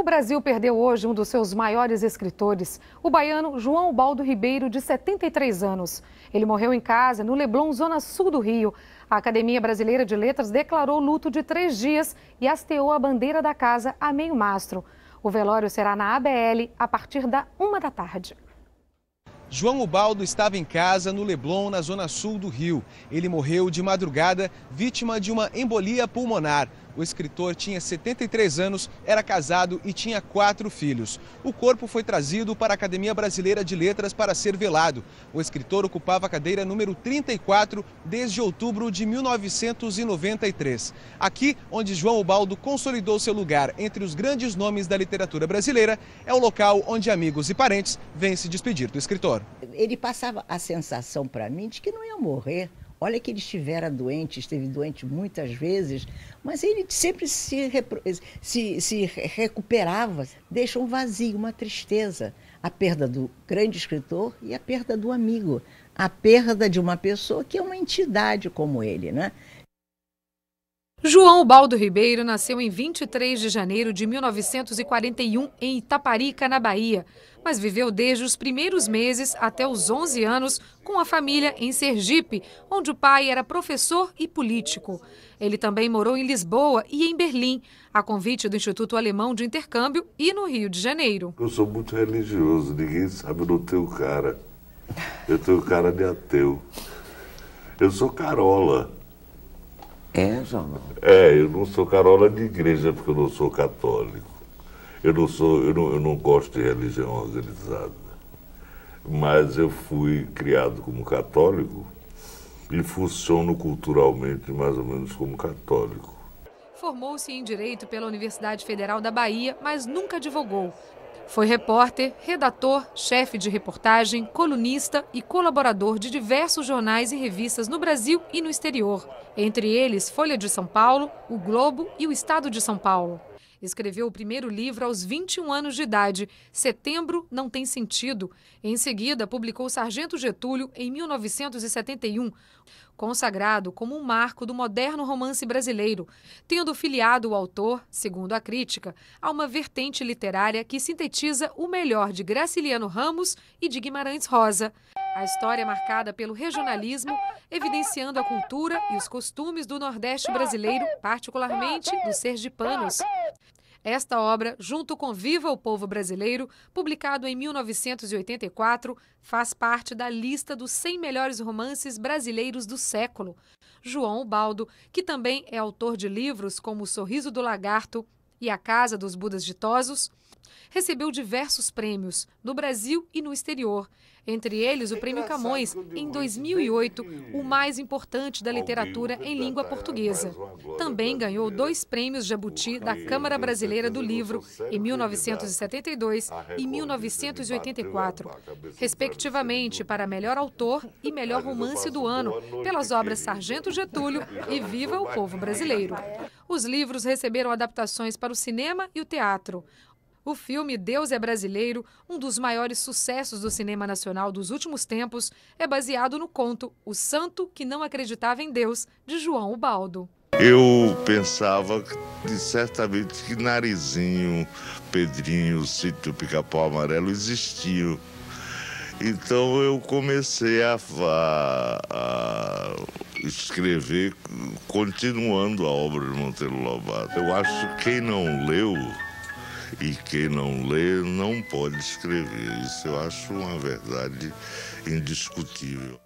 O Brasil perdeu hoje um dos seus maiores escritores, o baiano João Baldo Ribeiro, de 73 anos. Ele morreu em casa, no Leblon, zona sul do Rio. A Academia Brasileira de Letras declarou luto de três dias e hasteou a bandeira da casa a meio mastro. O velório será na ABL a partir da uma da tarde. João Ubaldo estava em casa no Leblon, na zona sul do Rio. Ele morreu de madrugada, vítima de uma embolia pulmonar. O escritor tinha 73 anos, era casado e tinha quatro filhos. O corpo foi trazido para a Academia Brasileira de Letras para ser velado. O escritor ocupava a cadeira número 34 desde outubro de 1993. Aqui, onde João Ubaldo consolidou seu lugar entre os grandes nomes da literatura brasileira, é o local onde amigos e parentes vêm se despedir do escritor. Ele passava a sensação para mim de que não ia morrer Olha que ele estivera doente, esteve doente muitas vezes, mas ele sempre se, se, se recuperava. Deixa um vazio, uma tristeza. A perda do grande escritor e a perda do amigo. A perda de uma pessoa que é uma entidade como ele, né? João Baldo Ribeiro nasceu em 23 de janeiro de 1941 em Itaparica, na Bahia, mas viveu desde os primeiros meses até os 11 anos com a família em Sergipe, onde o pai era professor e político. Ele também morou em Lisboa e em Berlim, a convite do Instituto Alemão de Intercâmbio e no Rio de Janeiro. Eu sou muito religioso, ninguém sabe, eu teu cara. Eu tenho cara de ateu. Eu sou carola. É, João? É, eu não sou carola de igreja porque eu não sou católico. Eu não, sou, eu não, eu não gosto de religião organizada. Mas eu fui criado como católico e funciono culturalmente mais ou menos como católico. Formou-se em Direito pela Universidade Federal da Bahia, mas nunca advogou. Foi repórter, redator, chefe de reportagem, colunista e colaborador de diversos jornais e revistas no Brasil e no exterior, entre eles Folha de São Paulo, O Globo e O Estado de São Paulo. Escreveu o primeiro livro aos 21 anos de idade, Setembro Não Tem Sentido. Em seguida, publicou Sargento Getúlio em 1971, consagrado como um marco do moderno romance brasileiro, tendo filiado o autor, segundo a crítica, a uma vertente literária que sintetiza o melhor de Graciliano Ramos e de Guimarães Rosa. A história é marcada pelo regionalismo, evidenciando a cultura e os costumes do Nordeste brasileiro, particularmente dos sergipanos. Esta obra, junto com Viva o Povo Brasileiro, publicado em 1984, faz parte da lista dos 100 melhores romances brasileiros do século. João Baldo, que também é autor de livros como O Sorriso do Lagarto e A Casa dos Budas Ditosos, recebeu diversos prêmios no Brasil e no exterior entre eles o é Prêmio Camões, em 2008, o mais importante da literatura em língua portuguesa. Também ganhou dois prêmios Jabuti da Câmara Brasileira do Livro, em 1972 e 1984, respectivamente para Melhor Autor e Melhor Romance do Ano, pelas obras Sargento Getúlio e Viva o Povo Brasileiro. Os livros receberam adaptações para o cinema e o teatro. O filme Deus é Brasileiro, um dos maiores sucessos do cinema nacional dos últimos tempos, é baseado no conto O Santo que Não Acreditava em Deus, de João Ubaldo. Eu pensava de, certamente que Narizinho, Pedrinho, Sítio Pica-Pau Amarelo existiam. Então eu comecei a, a, a, escrever continuando a obra de Monteiro Lobato. Eu acho que quem não leu e quem não lê não pode escrever. Isso eu acho uma verdade indiscutível.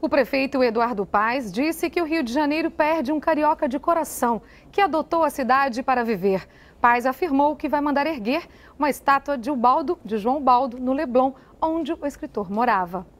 O prefeito Eduardo Paes disse que o Rio de Janeiro perde um carioca de coração, que adotou a cidade para viver. Paes afirmou que vai mandar erguer uma estátua de Ubaldo, de João Baldo, no Leblon, onde o escritor morava.